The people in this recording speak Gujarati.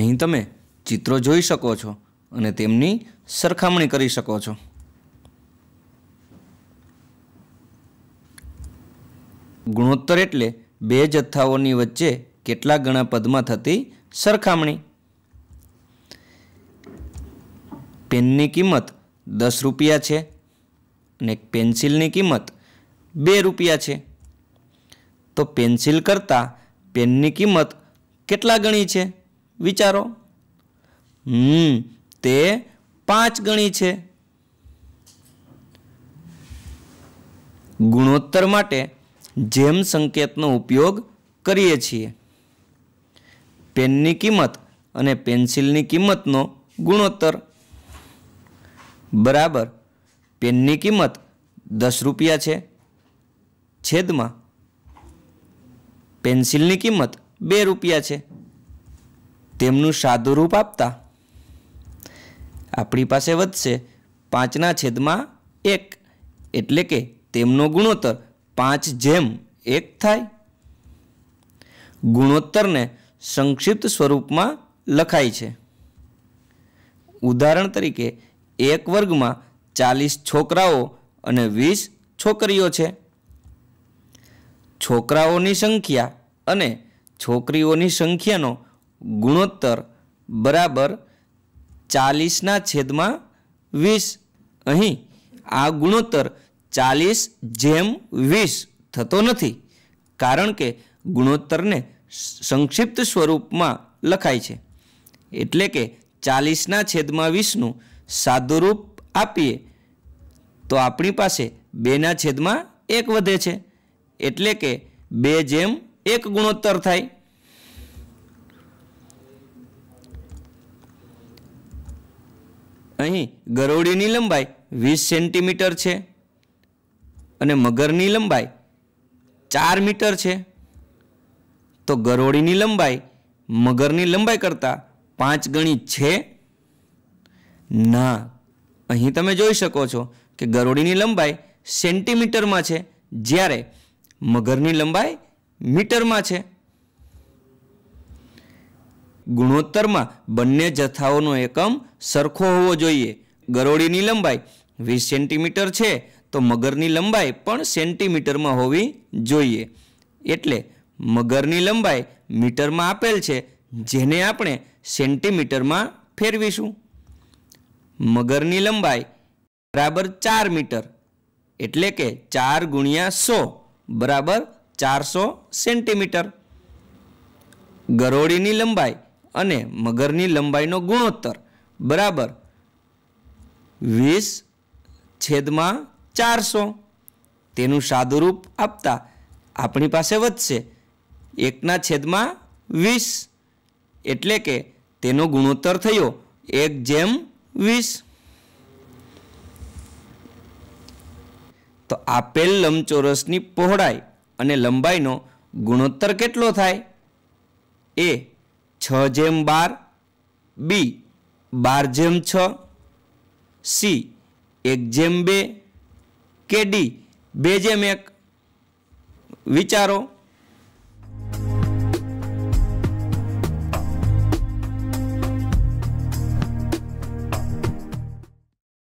અહીં તમે ચિત્રો જોઈ શકો છો અને તેમની સરખામણી કરી શકો છો ગુણોત્તર એટલે બે જથ્થાઓની વચ્ચે કેટલા ગણા પદમાં થતી સરખામણી પેનની કિંમત દસ રૂપિયા છે અને પેન્સિલની કિંમત બે રૂપિયા છે તો પેન્સિલ કરતાં પેનની કિંમત કેટલા ગણી છે વિચારો હમ તે પાંચ ગણી છે ગુણોત્તર માટે જેમ સંકેતનો ઉપયોગ કરીએ છીએ પેનની કિંમત અને પેન્સિલની કિંમતનો ગુણોત્તર બરાબર પેનની કિંમત દસ રૂપિયા છે છેદમાં પેન્સિલની કિંમત બે રૂપિયા છે તેમનું સાદું રૂપ આપતા આપણી પાસે વધશે પાંચના છેદમાં એક એટલે કે તેમનો ગુણોત્તર પાંચ જેમ એક થાય ગુણોત્તરને સંક્ષિપ્ત સ્વરૂપમાં લખાય છે ઉદાહરણ તરીકે એક વર્ગમાં ચાલીસ છોકરાઓ અને વીસ છોકરીઓ છે છોકરાઓની સંખ્યા અને છોકરીઓની સંખ્યાનો ગુણોત્તર બરાબર ચાલીસના છેદમાં વીસ અહીં આ ગુણોત્તર ચાલીસ જેમ વીસ થતો નથી કારણ કે ગુણોત્તરને સંક્ષિપ્ત સ્વરૂપમાં લખાય છે એટલે કે ચાલીસના છેદમાં વીસનું સાદુરૂપ આપીએ તો આપણી પાસે બેના છેદમાં એક વધે છે એટલે કે બે જેમ એક ગુણોત્તર થાય અહીં ગરોળીની લંબાઈ વીસ સેન્ટીમીટર છે અને મગરની લંબાઈ ચાર મીટર છે તો ગરોળીની લંબાઈ મગરની લંબાઈ કરતાં પાંચ ગણી છે ના અહીં તમે જોઈ શકો છો કે ગરોળીની લંબાઈ સેન્ટીમીટરમાં છે જ્યારે મગરની લંબાઈ મીટરમાં છે ગુણોત્તરમાં બંને જથ્થાઓનો એકમ સરખો હોવો જોઈએ ગરોળીની લંબાઈ વીસ સેન્ટીમીટર છે તો મગરની લંબાઈ પણ સેન્ટીમીટરમાં હોવી જોઈએ એટલે મગરની લંબાઈ મીટરમાં આપેલ છે જેને આપણે સેન્ટીમીટરમાં ફેરવીશું મગરની લંબાઈ બરાબર ચાર મીટર એટલે કે ચાર ગુણ્યા સો બરાબર ચારસો સેન્ટીમીટર ગરોળીની લંબાઈ અને મગરની લંબાઈનો ગુણોત્તર બરાબર વીસ છેદમાં ચારસો તેનું સાદુરૂપ આપતા આપણી પાસે વધશે એકના છેદમાં વીસ એટલે કે તેનો ગુણોત્તર થયો એક જેમ વીસ તો આપેલ લંબચોરસની પહોળાઈ અને લંબાઈનો ગુણોત્તર કેટલો થાય એ છ જેમ બાર બી બાર જેમ છ સી એક જેમ બે કે ડી બે જેમ એક વિચારો